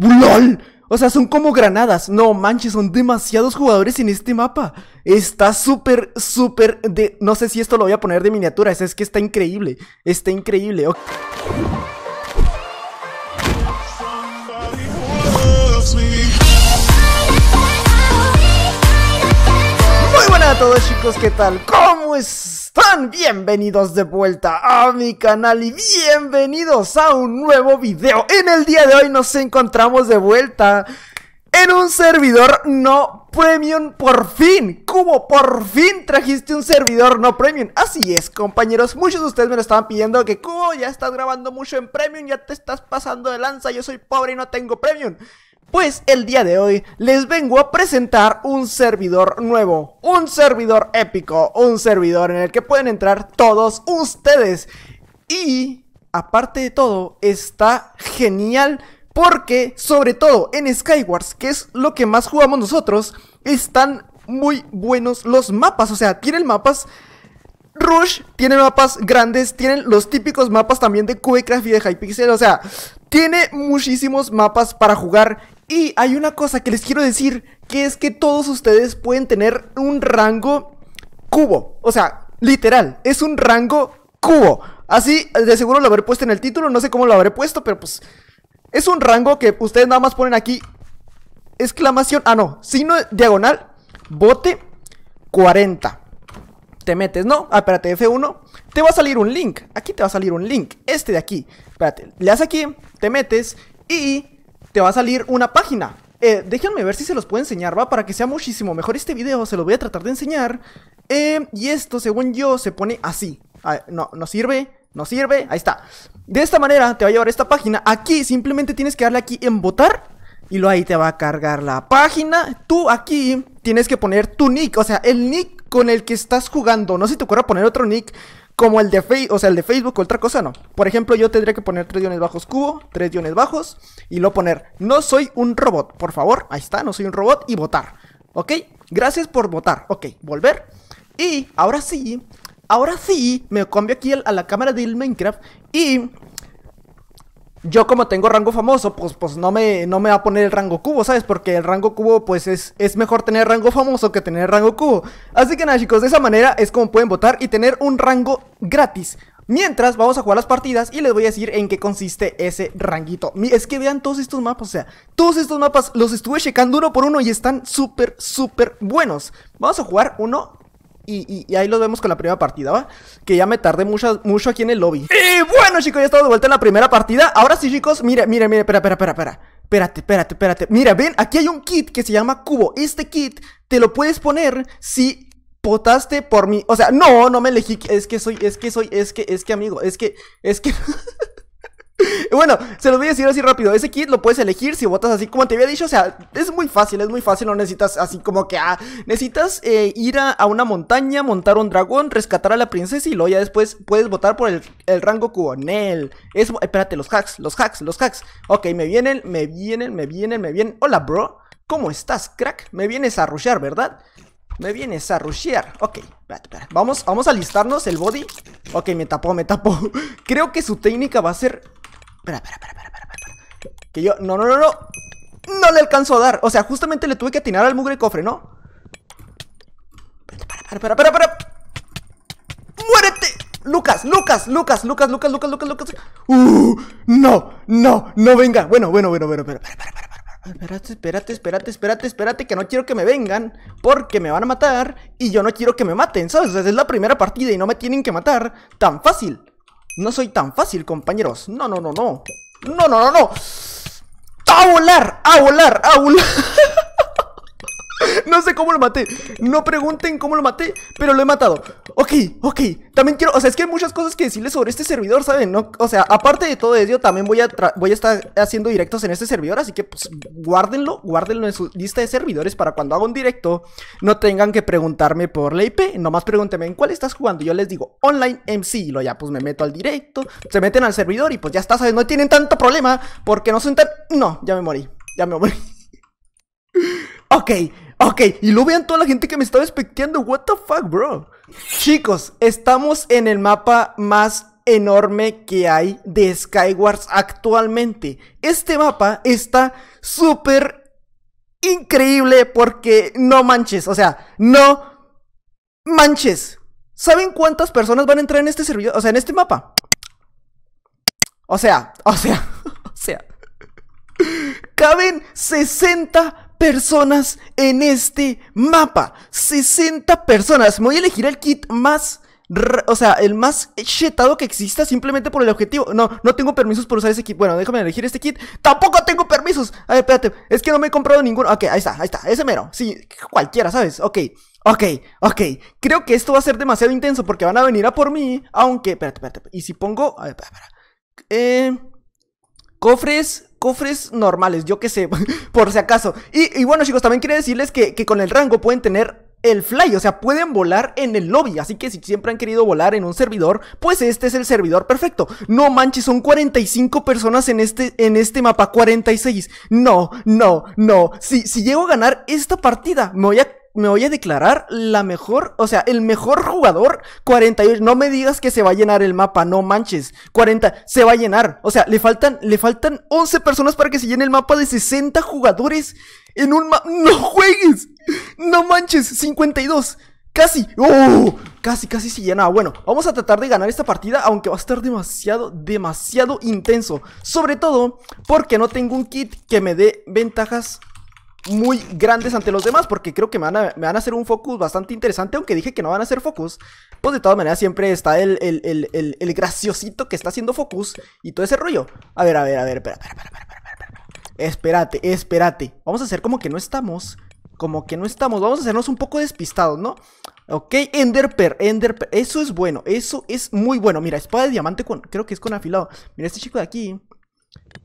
¡Lol! O sea, son como granadas. No manches, son demasiados jugadores en este mapa. Está súper, súper de... No sé si esto lo voy a poner de miniatura. Es que está increíble. Está increíble. Hola a todos chicos, ¿qué tal? ¿Cómo están? Bienvenidos de vuelta a mi canal y bienvenidos a un nuevo video. En el día de hoy nos encontramos de vuelta en un servidor no premium por fin. cubo por fin trajiste un servidor no premium. Así es, compañeros. Muchos de ustedes me lo estaban pidiendo que cubo ya estás grabando mucho en premium, ya te estás pasando de lanza, yo soy pobre y no tengo premium pues el día de hoy les vengo a presentar un servidor nuevo, un servidor épico, un servidor en el que pueden entrar todos ustedes. Y, aparte de todo, está genial porque, sobre todo en Skywars, que es lo que más jugamos nosotros, están muy buenos los mapas, o sea, tienen mapas... Rush tiene mapas grandes, tienen los típicos mapas también de Cubecraft y de Hypixel, o sea, tiene muchísimos mapas para jugar y hay una cosa que les quiero decir, que es que todos ustedes pueden tener un rango cubo. O sea, literal, es un rango cubo. Así, de seguro lo habré puesto en el título, no sé cómo lo habré puesto, pero pues... Es un rango que ustedes nada más ponen aquí exclamación, ah no, signo diagonal, bote 40. Te metes, ¿no? Ah, espérate, F1. Te va a salir un link. Aquí te va a salir un link. Este de aquí. Espérate, le das aquí, te metes y te va a salir una página. Eh, déjenme ver si se los puedo enseñar, ¿va? Para que sea muchísimo mejor este video, se lo voy a tratar de enseñar. Eh, y esto, según yo, se pone así. Ah, no, no sirve, no sirve, ahí está. De esta manera te va a llevar esta página. Aquí simplemente tienes que darle aquí en votar. Y luego ahí te va a cargar la página. Tú aquí tienes que poner tu nick, o sea, el nick con el que estás jugando. No se te ocurra poner otro nick como el de Facebook, o sea, el de Facebook otra cosa no. Por ejemplo, yo tendría que poner tres guiones bajos cubo, tres guiones bajos y lo poner, no soy un robot, por favor, ahí está, no soy un robot y votar. ¿Ok? Gracias por votar. Ok, volver. Y ahora sí, ahora sí, me cambio aquí a la cámara del Minecraft y yo como tengo rango famoso, pues, pues no, me, no me va a poner el rango cubo, ¿sabes? Porque el rango cubo, pues es, es mejor tener rango famoso que tener rango cubo. Así que nada, chicos, de esa manera es como pueden votar y tener un rango gratis. Mientras, vamos a jugar las partidas y les voy a decir en qué consiste ese ranguito. Es que vean todos estos mapas, o sea, todos estos mapas los estuve checando uno por uno y están súper, súper buenos. Vamos a jugar uno y, ahí los vemos con la primera partida, ¿va? Que ya me tardé mucho, mucho aquí en el lobby. Y bueno, chicos, ya estamos de vuelta en la primera partida. Ahora sí, chicos, mire, mire, mire, espera, espera, espera, espera. Espérate, espérate, espérate. Mira, ven, aquí hay un kit que se llama cubo. Este kit te lo puedes poner si potaste por mí. O sea, no, no me elegí. Es que soy, es que soy, es que, es que amigo, es que, es que... Bueno, se los voy a decir así rápido. Ese kit lo puedes elegir si votas así como te había dicho. O sea, es muy fácil, es muy fácil. No necesitas así como que, ah, necesitas eh, ir a, una montaña, montar un dragón, rescatar a la princesa y luego ya después puedes votar por el, rango coronel. Es, espérate, los hacks, los hacks, los hacks. Ok, me vienen, me vienen, me vienen, me vienen. Hola, bro. ¿Cómo estás, crack? Me vienes a rushear, ¿verdad? Me vienes a rushear. Ok, espérate, espérate. Vamos, vamos a listarnos el body. Ok, me tapó, me tapó. Creo que su técnica va a ser Espera, espera, espera, espera, espera, espera. Que yo... No, no, no, no. No le alcanzo a dar. O sea, justamente le tuve que atinar al mugre cofre, ¿no? Espera, espera, espera espera. ¡Muérete! Lucas, Lucas, Lucas, Lucas, Lucas, Lucas, Lucas, Lucas. ¡Uh! No, no, no venga. Bueno, bueno, bueno, bueno, espera, espera, espera. Espérate, espérate, espérate, espérate, espérate, que no quiero que me vengan Porque me van a matar Y yo no quiero que me maten, ¿sabes? es la primera partida y no me tienen que matar Tan fácil no soy tan fácil, compañeros. No, no, no, no. No, no, no, no. ¡A volar! ¡A volar! ¡A volar! No sé cómo lo maté. No pregunten cómo lo maté, pero lo he matado. Ok, ok. También quiero, o sea, es que hay muchas cosas que decirles sobre este servidor, ¿saben? No, o sea, aparte de todo eso también voy a, voy a estar haciendo directos en este servidor, así que pues guárdenlo, guárdenlo en su lista de servidores para cuando haga un directo no tengan que preguntarme por la IP, nomás pregúntenme en cuál estás jugando. Yo les digo online MC, y lo ya pues me meto al directo, se meten al servidor y pues ya está, ¿saben? No tienen tanto problema porque no son tan... No, ya me morí, ya me morí. ok. Ok, y lo vean toda la gente que me estaba especteando. What the fuck, bro. Chicos, estamos en el mapa más enorme que hay de Skywars actualmente. Este mapa está súper increíble porque no manches, o sea, no manches. ¿Saben cuántas personas van a entrar en este servidor? O sea, en este mapa. O sea, o sea, o sea. Caben 60 personas en este mapa. 60 personas. Me voy a elegir el kit más... O sea, el más chetado que exista simplemente por el objetivo. No, no tengo permisos por usar ese kit. Bueno, déjame elegir este kit. Tampoco tengo permisos. A ver, espérate. Es que no me he comprado ninguno. Ok, ahí está, ahí está. Ese mero. Sí, cualquiera, ¿sabes? Ok. Ok, ok, creo que esto va a ser demasiado intenso porque van a venir a por mí, aunque, espérate, espérate, y si pongo, a ver, eh, cofres, cofres normales, yo que sé, por si acaso. Y, bueno, chicos, también quiero decirles que, que con el rango pueden tener el fly, o sea, pueden volar en el lobby, así que si siempre han querido volar en un servidor, pues este es el servidor perfecto. No manches, son 45 personas en este, en este mapa, 46. No, no, no. Si, si llego a ganar esta partida, me voy a me voy a declarar la mejor, o sea, el mejor jugador 48. No me digas que se va a llenar el mapa, no manches. 40, se va a llenar. O sea, le faltan, le faltan 11 personas para que se llene el mapa de 60 jugadores en un mapa. ¡No juegues! ¡No manches! 52. Casi, ¡oh! Casi, casi se llena, Bueno, vamos a tratar de ganar esta partida, aunque va a estar demasiado, demasiado intenso. Sobre todo porque no tengo un kit que me dé ventajas muy grandes ante los demás porque creo que me van, a, hacer un focus bastante interesante, aunque dije que no van a hacer focus. Pues de todas maneras siempre está el, el, graciosito que está haciendo focus y todo ese rollo. A ver, a ver, a ver, espera, espera, espera, espera, Espérate, espérate. Vamos a hacer como que no estamos. Como que no estamos. Vamos a hacernos un poco despistados, ¿no? Ok, Enderper, Enderper. Eso es bueno, eso es muy bueno. Mira, espada de diamante con... Creo que es con afilado. Mira, este chico de aquí.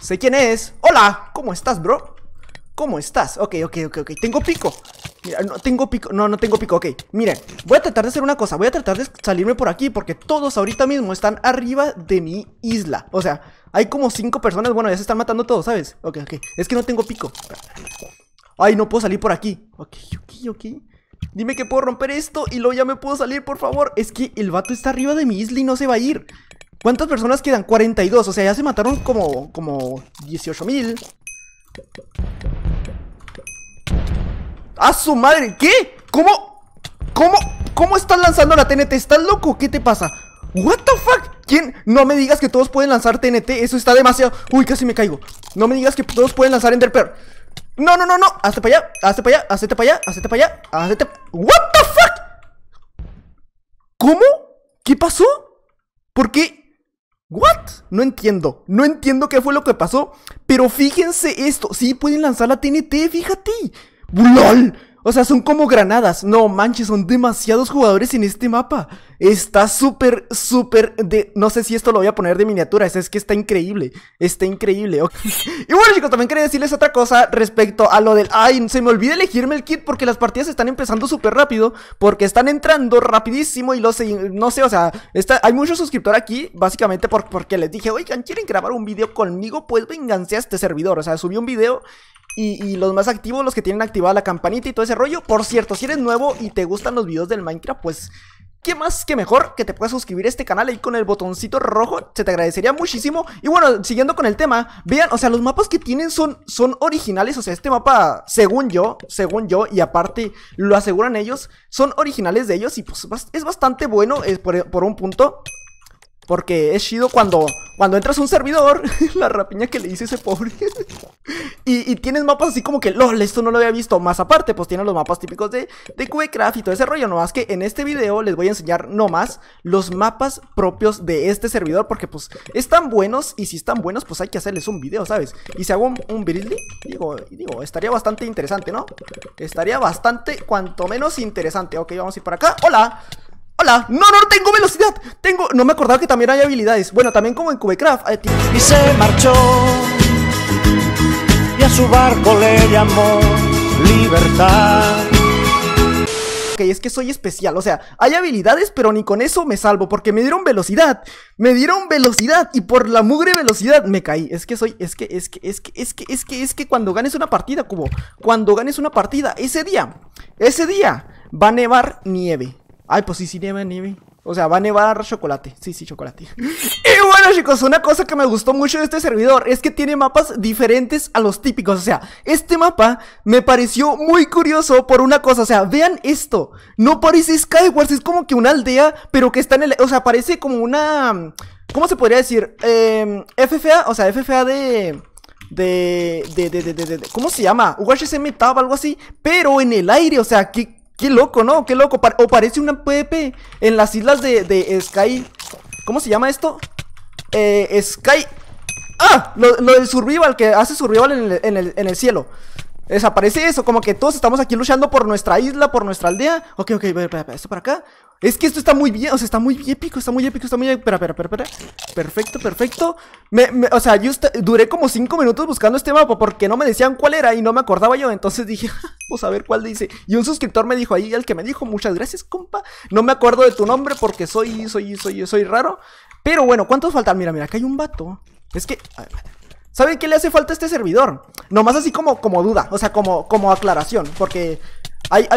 Sé quién es. Hola, ¿cómo estás, bro? ¿Cómo estás? Ok, ok, ok, ok. Tengo pico. Mira, no tengo pico. No, no tengo pico. Ok, miren. Voy a tratar de hacer una cosa. Voy a tratar de salirme por aquí porque todos ahorita mismo están arriba de mi isla. O sea, hay como cinco personas. Bueno, ya se están matando todos, ¿sabes? Ok, ok. Es que no tengo pico. Ay, no puedo salir por aquí. Ok, ok, ok. Dime que puedo romper esto y luego ya me puedo salir, por favor. Es que el vato está arriba de mi isla y no se va a ir. ¿Cuántas personas quedan? 42, o sea, ya se mataron como, como 18 mil ¡A su madre! ¿Qué? ¿Cómo? ¿Cómo? ¿Cómo estás lanzando la TNT? ¿Estás loco? ¿Qué te pasa? ¿What the fuck? ¿Quién? No me digas que todos pueden lanzar TNT Eso está demasiado... Uy, casi me caigo No me digas que todos pueden lanzar enderpear. No, no, no, no Hazte para allá Hazte para allá Hazte para allá Hazte para allá Hazte... ¿What the fuck? ¿Cómo? ¿Qué pasó? ¿Por qué? ¿What? No entiendo. No entiendo qué fue lo que pasó. Pero fíjense esto. Sí, pueden lanzar la TNT, fíjate. ¡Lol! O sea, son como granadas. No manches, son demasiados jugadores en este mapa. Está súper, súper de... No sé si esto lo voy a poner de miniatura, Es que está increíble. Está increíble. Y bueno, chicos, también quería decirles otra cosa respecto a lo del... Ay, se me olvida elegirme el kit porque las partidas están empezando súper rápido. Porque están entrando rapidísimo y lo sé... No sé, o sea, hay muchos suscriptores aquí. Básicamente porque les dije, oigan, ¿quieren grabar un video conmigo? Pues venganse a este servidor. O sea, subí un video y, los más activos, los que tienen activada la campanita y todo ese rollo. Por cierto, si eres nuevo y te gustan los videos del Minecraft, pues ¿Qué más que mejor que te puedas suscribir a este canal ahí con el botoncito rojo? Se te agradecería muchísimo. Y bueno, siguiendo con el tema, vean, o sea, los mapas que tienen son, son originales. O sea, este mapa, según yo, según yo, y aparte lo aseguran ellos, son originales de ellos. Y pues es bastante bueno es eh, por un punto. Porque es chido cuando, cuando entras a un servidor, la rapiña que le hice ese pobre. y, tienes mapas así como que, lol, esto no lo había visto. Más aparte, pues tienen los mapas típicos de, de Craft y todo ese rollo. No Nomás que en este video les voy a enseñar nomás los mapas propios de este servidor. Porque pues están buenos y si están buenos, pues hay que hacerles un video, ¿sabes? Y si hago un, un digo, digo, estaría bastante interesante, ¿no? Estaría bastante, cuanto menos interesante. Ok, vamos a ir para acá. ¡Hola! Hola, no, no tengo velocidad. Tengo, no me acordaba que también hay habilidades. Bueno, también como en Cubecraft. Y se marchó. Y a su barco le llamó libertad. Ok, es que soy especial, o sea, hay habilidades, pero ni con eso me salvo, porque me dieron velocidad, me dieron velocidad, y por la mugre velocidad me caí, es que soy, es que, es que, es que, es que, es que, es que cuando ganes una partida, Cubo cuando ganes una partida, ese día, ese día, va a nevar nieve, Ay, pues sí, sí nieve, nieve. O sea, va a nevar chocolate. Sí, sí, chocolate. y bueno, chicos, una cosa que me gustó mucho de este servidor es que tiene mapas diferentes a los típicos. O sea, este mapa me pareció muy curioso por una cosa. O sea, vean esto. No parece Skywars, es como que una aldea, pero que está en el... O sea, parece como una... ¿Cómo se podría decir? Em, FFA, o sea, FFA de... De, de, de, de, de, ¿cómo se llama? UHC o algo así, pero en el aire, o sea, que Qué loco, ¿no? Qué loco. O parece una pepe en las islas de, Sky. ¿Cómo se llama esto? Eh, Sky. ¡Ah! Lo, del survival, que hace survival en el, en el cielo. Desaparece eso, como que todos estamos aquí luchando por nuestra isla, por nuestra aldea. Ok, ok, espera, espera, esto para acá. Es que esto está muy bien, o sea, está muy épico, está muy épico, está muy... Espera, espera, espera, espera. Perfecto, perfecto. Me, o sea, yo duré como cinco minutos buscando este mapa porque no me decían cuál era y no me acordaba yo. Entonces dije, pues a ver cuál dice. Y un suscriptor me dijo ahí, el que me dijo, muchas gracias, compa. No me acuerdo de tu nombre porque soy, soy, soy, soy raro. Pero bueno, ¿cuántos faltan? Mira, mira, acá hay un vato. Es que... ¿Saben qué le hace falta a este servidor? Nomás así como, como duda, o sea, como, como aclaración, porque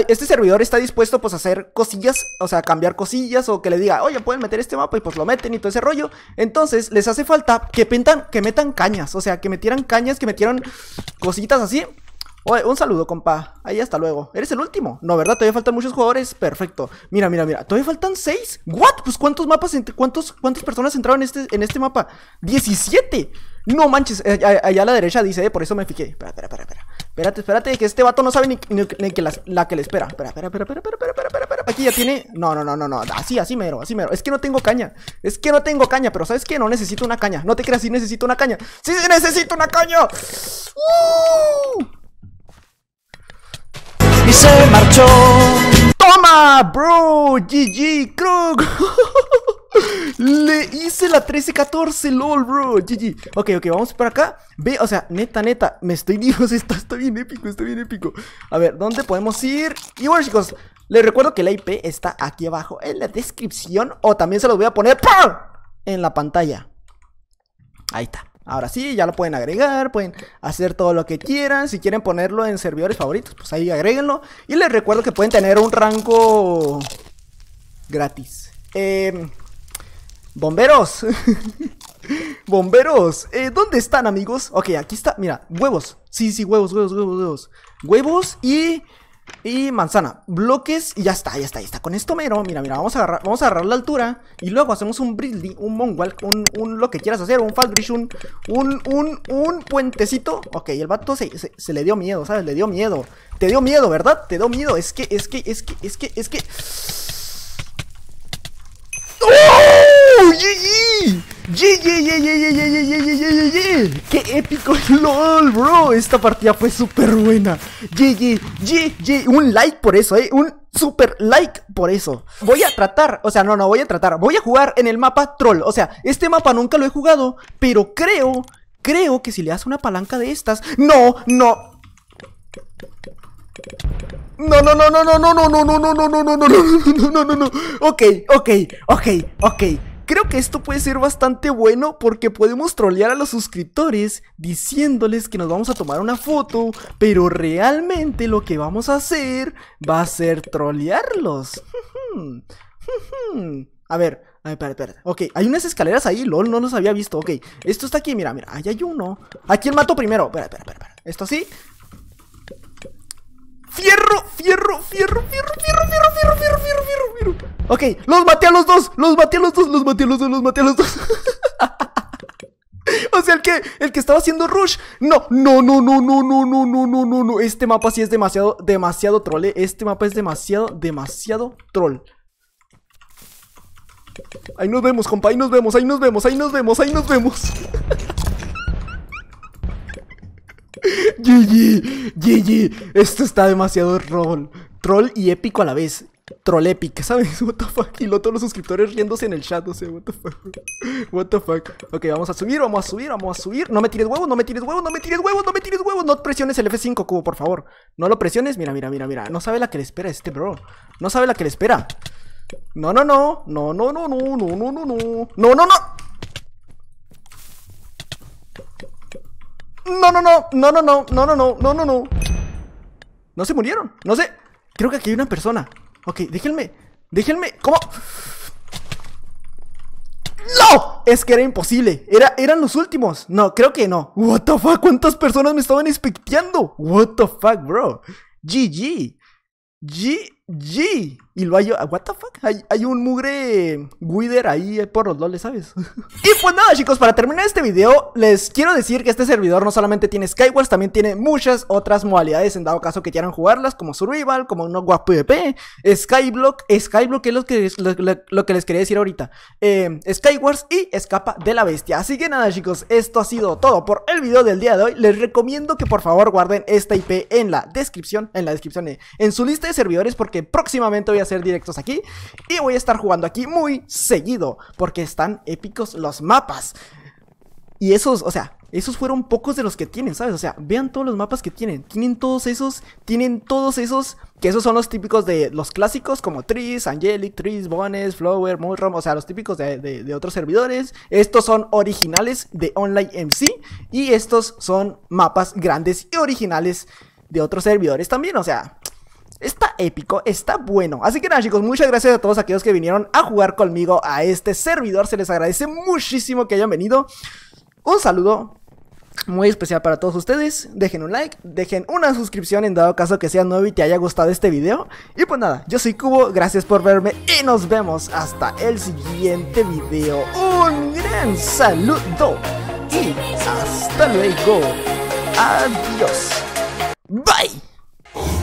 este servidor está dispuesto pues a hacer cosillas, o sea, cambiar cosillas o que le diga, oye, pueden meter este mapa y pues lo meten y todo ese rollo. Entonces les hace falta que pintan, que metan cañas, o sea, que metieran cañas, que metieran cositas así. Oye, un saludo, compa. Ahí hasta luego. Eres el último. No, ¿verdad? Todavía faltan muchos jugadores. Perfecto. Mira, mira, mira. Todavía faltan seis. ¿What? Pues cuántos mapas, cuántos, cuántas personas entraron en este, en este mapa. 17. No manches, eh, allá a la derecha dice, eh, por eso me fijé. Espera, espera, espera, espera. Espérate, espérate, que este vato no sabe ni, que la, que le espera. Espera, espera, espera, espera, espera, espera, espera, espera. Aquí ya tiene. No, no, no, no, no. Así, así mero, así mero. Es que no tengo caña. Es que no tengo caña, pero ¿sabes qué? No necesito una caña. No te creas, sí necesito una caña. ¡Sí, sí necesito una caña! ¡Uh! Y se marchó. ¡Toma, bro! ¡GG, Krug! Le hice la 13-14, lol, bro GG, ok, ok, vamos para acá Ve, o sea, neta, neta, me estoy, vivo. está, está bien épico, está bien épico A ver, ¿dónde podemos ir? Y bueno, chicos, les recuerdo que la IP está aquí abajo en la descripción O también se los voy a poner ¡pum! en la pantalla Ahí está Ahora sí, ya lo pueden agregar, pueden hacer todo lo que quieran. Si quieren ponerlo en servidores favoritos, pues ahí agréguenlo. Y les recuerdo que pueden tener un rango gratis. Eh, Bomberos. Bomberos. Eh, ¿Dónde están, amigos? Ok, aquí está. Mira, huevos. Sí, sí, huevos, huevos, huevos, huevos. Huevos y... Y manzana, bloques y ya está, ya está, ya está Con esto mero, mira, mira, vamos a agarrar, vamos a agarrar la altura Y luego hacemos un bridling, un monwalk un, un, lo que quieras hacer, un fast Un, un, un, puentecito Ok, el vato se, le dio miedo, ¿sabes? Le dio miedo, te dio miedo, ¿verdad? Te dio miedo, es que, es que, es que, es que, es que ¡Oh! ¡Oh! ¡GG! GG, ¡Qué épico LOL, bro! Esta partida fue súper buena. GG, GG. Un like por eso, eh. Un super like por eso. Voy a tratar, o sea, no, no, voy a tratar. Voy a jugar en el mapa troll. O sea, este mapa nunca lo he jugado, pero creo, creo que si le das una palanca de estas. No, no. No, no, no, no, no, no, no, no, no, no, no, no, no, no, no, no, no, no, no, no, Ok, ok, Creo que esto puede ser bastante bueno porque podemos trolear a los suscriptores diciéndoles que nos vamos a tomar una foto, pero realmente lo que vamos a hacer va a ser trolearlos. A ver, a ver, espera, espera. Ok, hay unas escaleras ahí, lol, no nos había visto. Ok, esto está aquí, mira, mira, ahí hay uno. ¿A quién mato primero? Espera, espera, espera. Esto así, ¡Fierro! ¡Fierro! ¡Fierro! ¡Fierro! ¡Fierro! ¡Fierro! ¡Fierro! ¡Fierro! ¡Fierro! ¡Fierro! Ok, los maté a los dos, los maté a los dos, los maté a los dos, los maté a los dos. O sea, el que, el que estaba haciendo rush. No, no, no, no, no, no, no, no, no, no, no. Este mapa sí es demasiado, demasiado troll, eh. Este mapa es demasiado, demasiado troll. Ahí nos vemos, compa, ahí nos vemos, ahí nos vemos, ahí nos vemos, ahí nos vemos. GG, GG, esto está demasiado troll. Troll y épico a la vez. Troll épico, ¿sabes? What the fuck. Y loto todos los suscriptores riéndose en el chat, O sea, what the fuck. What Ok, vamos a subir, vamos a subir, vamos a subir. No me tires huevo, no me tires huevo, no me tires huevo, no me tires huevo. No presiones el F5 cubo, por favor. No lo presiones, mira, mira, mira, mira. No sabe la que le espera este bro. No sabe la que le espera. no, no. No, no, no, no, no, no, no, no, no. No, no, no. No, no, no, no, no, no, no, no, no, no, no, no. No se murieron, no sé. Creo que aquí hay una persona. Ok, déjenme, déjenme. ¿Cómo? ¡No! Es que era imposible. Era, eran los últimos. No, creo que no. What the fuck, ¿cuántas personas me estaban inspecteando? What the fuck, bro. GG. G. G. Y lo hay. Ah, ¿What the fuck? Hay, un mugre Wither ahí eh, por los loles, ¿sabes? y pues nada, chicos, para terminar este video, les quiero decir que este servidor no solamente tiene Skywars, también tiene muchas otras modalidades en dado caso que quieran jugarlas, como Survival, como No guapo PvP, Skyblock. Skyblock es lo que, lo, que les quería decir ahorita. Eh, Skywars y Escapa de la Bestia. Así que nada, chicos, esto ha sido todo por el video del día de hoy. Les recomiendo que por favor guarden esta IP en la descripción, en la descripción, eh, en su lista de servidores, porque próximamente voy a hacer directos aquí y voy a estar jugando aquí muy seguido porque están épicos los mapas. Y esos, o sea, esos fueron pocos de los que tienen, ¿sabes? O sea, vean todos los mapas que tienen. Tienen todos esos, tienen todos esos, que esos son los típicos de los clásicos como Tris, Angelic, Tris, Bones, Flower, MulroM. o sea, los típicos de, de, otros servidores. Estos son originales de Online MC y estos son mapas grandes y originales de otros servidores también, o sea, Está épico, está bueno. Así que nada chicos, muchas gracias a todos aquellos que vinieron a jugar conmigo a este servidor. Se les agradece muchísimo que hayan venido. Un saludo, muy especial para todos ustedes. Dejen un like, dejen una suscripción en dado caso que sea nuevo y te haya gustado este video. Y pues nada, yo soy Cubo, gracias por verme y nos vemos hasta el siguiente video. Un gran saludo y hasta luego. Adiós. Bye.